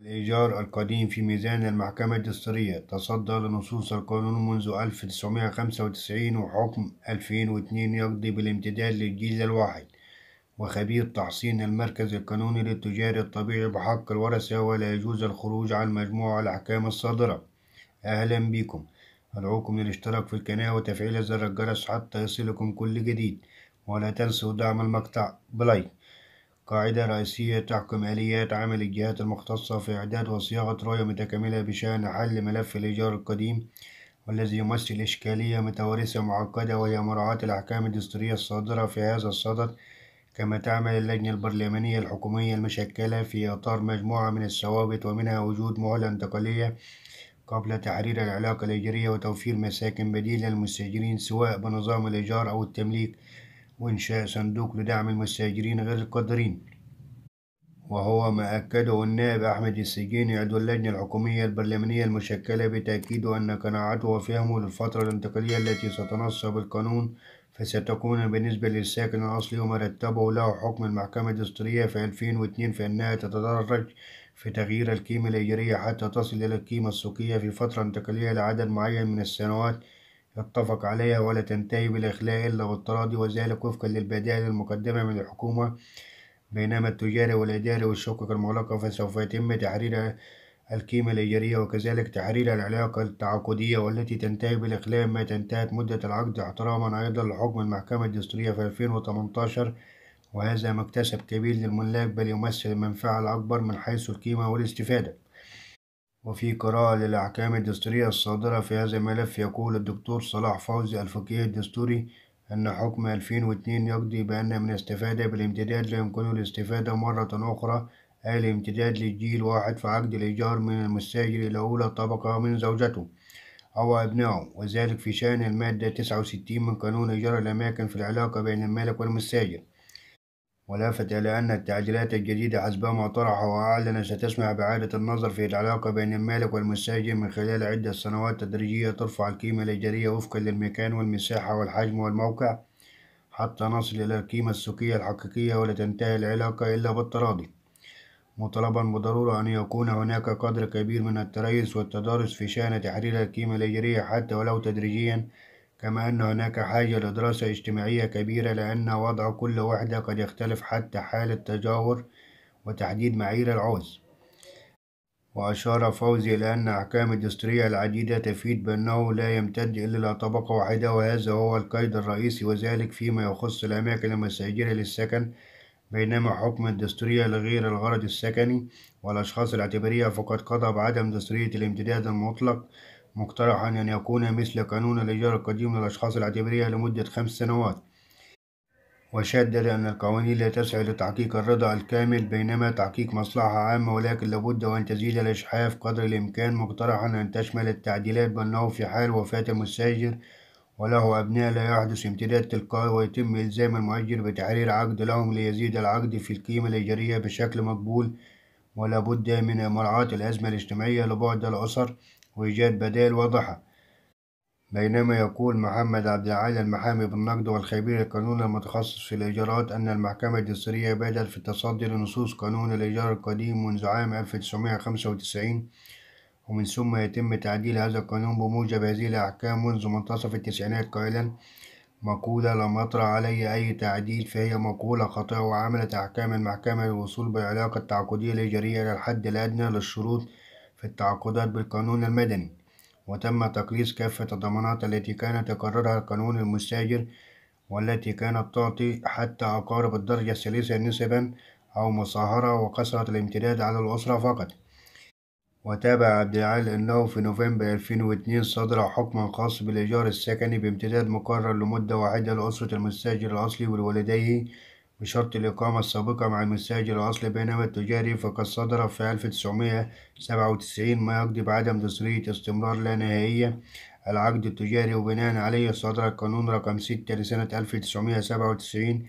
الإيجار القديم في ميزان المحكمة الدستورية تصدى لنصوص القانون منذ 1995 وحكم 2002 يقضي بالامتداد للجيل الواحد وخبير تحصين المركز القانوني للتجار الطبيعي بحق الورثة ولا يجوز الخروج عن مجموع الأحكام الصادرة أهلا بكم أدعوكم للاشتراك في القناة وتفعيل زر الجرس حتى يصلكم كل جديد ولا تنسوا دعم المقطع بلايك قاعدة رئيسية تحكم آليات عمل الجهات المختصة في إعداد وصياغة رؤية متكاملة بشأن حل ملف الإيجار القديم والذي يمثل إشكالية متوارثة معقدة وهي مراعاة الأحكام الدستورية الصادرة في هذا الصدد كما تعمل اللجنة البرلمانية الحكومية المشكلة في إطار مجموعة من الثوابت ومنها وجود مهلة انتقالية قبل تحرير العلاقة الإيجارية وتوفير مساكن بديلة للمستأجرين سواء بنظام الإيجار أو التمليك وإنشاء صندوق لدعم المستاجرين غير القادرين وهو ما أكده النائب أحمد السجيني عضو اللجنة الحكومية البرلمانية المشكلة بتأكيد أن قناعته وفهمه للفترة الانتقالية التي ستنصب القانون فستكون بالنسبة للساكن الأصلي ومرتبه له حكم المحكمة الدستورية في 2002 في أنها تتدرج في تغيير القيمة الإيجارية حتى تصل إلى القيمة السوقية في فترة انتقالية لعدد معين من السنوات يتفق عليها ولا تنتهي بالإخلاء إلا بالتراضي وذلك وفقا للبدائل المقدمة من الحكومة بينما التجاري والإداري والشقق المغلقة فسوف يتم تحرير القيمة الإيجارية وكذلك تحرير العلاقة التعاقدية والتي تنتهي بالإخلاء ما تنتهت مدة العقد احتراما أيضا لحكم المحكمة الدستورية في 2018 وهذا مكتسب كبير للملاك بل يمثل المنفعة الأكبر من حيث القيمة والاستفادة وفي قراءة للأحكام الدستورية الصادرة في هذا الملف يقول الدكتور صلاح فوزي الفقيه الدستوري أن حكم 2002 يقضي بأن من استفادة بالامتداد لا يمكنه الاستفادة مرة أخرى أي الامتداد للجيل واحد في عقد الإيجار من المستأجر إلى أولى طبقة من زوجته أو أبنائه وذلك في شأن المادة 69 من قانون إيجار الأماكن في العلاقة بين المالك والمستأجر ولافت إلى أن التعديلات الجديدة حسب ما طرحه وأعلن ستسمح بإعادة النظر في العلاقة بين المالك والمستأجر من خلال عدة سنوات تدريجية ترفع القيمة الإيجارية وفقا للمكان والمساحة والحجم والموقع حتى نصل إلى القيمة السوقية الحقيقية ولا تنتهي العلاقة إلا بالتراضي مطالبا بضرورة أن يكون هناك قدر كبير من التريث والتدارس في شأن تحرير القيمة الإيجارية حتى ولو تدريجيا كما أن هناك حاجة لدراسة اجتماعية كبيرة لأن وضع كل وحدة قد يختلف حتى حال التجاور وتحديد معايير العوز وأشار فوزي إلى أن أحكام الدستورية العديدة تفيد بأنه لا يمتد إلا إلى طبقة واحدة وهذا هو القيد الرئيسي وذلك فيما يخص الأماكن المستأجرة للسكن بينما حكم الدستورية لغير الغرض السكني والأشخاص الاعتبارية فقد قضى بعدم دستورية الامتداد المطلق مقترحا أن يكون مثل قانون الإيجار القديم للأشخاص الاعتبارية لمدة خمس سنوات وشدد أن القوانين لا تسعى لتحقيق الرضا الكامل بينما تحقيق مصلحة عامة ولكن لابد وأن تزيد الإشحاف قدر الإمكان مقترحا أن تشمل التعديلات بأنه في حال وفاة المستأجر وله أبناء لا يحدث امتداد تلقائي ويتم إلزام المؤجر بتحرير عقد لهم ليزيد العقد في القيمة الإيجارية بشكل مقبول ولابد من مراعاة الأزمة الاجتماعية لبعد الأسر وإيجاد بدائل واضحة بينما يقول محمد عبد العال المحامي بالنقد والخبير القانوني المتخصص في الإيجارات أن المحكمة الدستورية بدأت في التصدي لنصوص قانون الإيجار القديم منذ عام 1995 ومن ثم يتم تعديل هذا القانون بموجب هذه الأحكام منذ منتصف التسعينات قائلا مقولة لم يطرأ علي أي تعديل فهي مقولة خاطئة وعملت أحكام المحكمة للوصول بالعلاقة التعاقدية الإيجارية إلى الحد الأدنى للشروط في التعاقدات بالقانون المدني وتم تقليص كافة الضمانات التي كانت تقررها القانون المستأجر والتي كانت تعطي حتى أقارب الدرجة الثالثة نسبا أو مصاهرة وكثرة الامتداد على الأسرة فقط وتابع عبد العال أنه في نوفمبر 2002 صدر حكم خاص بالإيجار السكني بامتداد مقرر لمدة واحدة لأسرة المستأجر الأصلي ولوالديه بشرط الإقامة السابقة مع المستأجر الأصل بينما التجاري فقد صدر في 1997 ما يقضي بعدم جدية استمرار لا نهائية العقد التجاري وبناء عليه صدر القانون رقم 6 لسنة 1997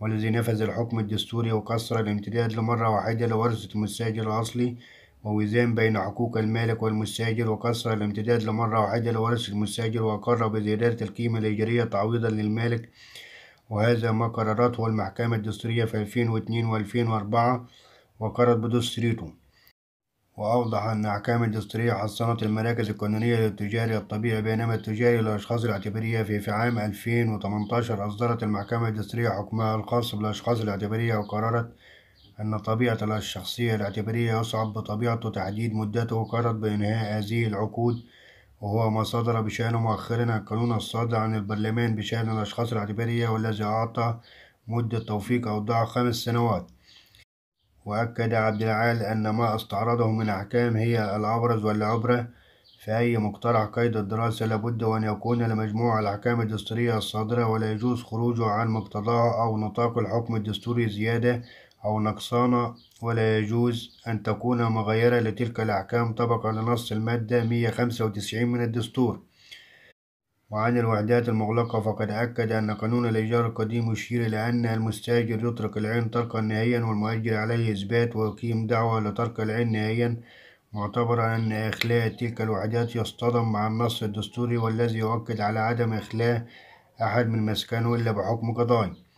والذي نفذ الحكم الدستوري وقصر الامتداد لمرة واحدة لورثة المستأجر الأصلي ووزان بين حقوق المالك والمستاجر وقصر الامتداد لمرة واحدة لورثة المستاجر وأقر بزيادة القيمة الإيجارية تعويضا للمالك وهذا ما قررته المحكمة الدستورية في 2002 و2004 وقرت بدستوريته وأوضح أن أحكام الدستورية حصنت المراكز القانونية للتجارة الطبيعي بينما التجاري للأشخاص الاعتبارية في, في عام 2018 أصدرت المحكمة الدستورية حكمها الخاص بالأشخاص الاعتبارية وقررت أن طبيعة الشخصية الاعتبارية يصعب بطبيعته تحديد مدته وقررت بإنهاء هذه العقود وهو ما صدر بشأنه مؤخرا القانون الصادر عن البرلمان بشأن الأشخاص الاعتبارية والذي أعطى مدة توفيق أوضاع خمس سنوات وأكد عبد العال أن ما استعرضه من أحكام هي الأبرز والعبرة في أي مقترح قيد الدراسة لابد وأن يكون لمجموع الأحكام الدستورية الصادرة ولا يجوز خروجه عن مقتضاه أو نطاق الحكم الدستوري زيادة أو نقصانة ولا يجوز أن تكون مغايرة لتلك الأحكام طبقا لنص المادة 195 من الدستور وعن الوحدات المغلقة فقد أكد أن قانون الإيجار القديم يشير إلى أن المستأجر يترك العين تركا نهائيا والمؤجر عليه إثبات ويقيم دعوة لترك العين نهائيا معتبرا أن إخلاء تلك الوحدات يصطدم مع النص الدستوري والذي يؤكد على عدم إخلاء أحد من مسكنه إلا بحكم قضائي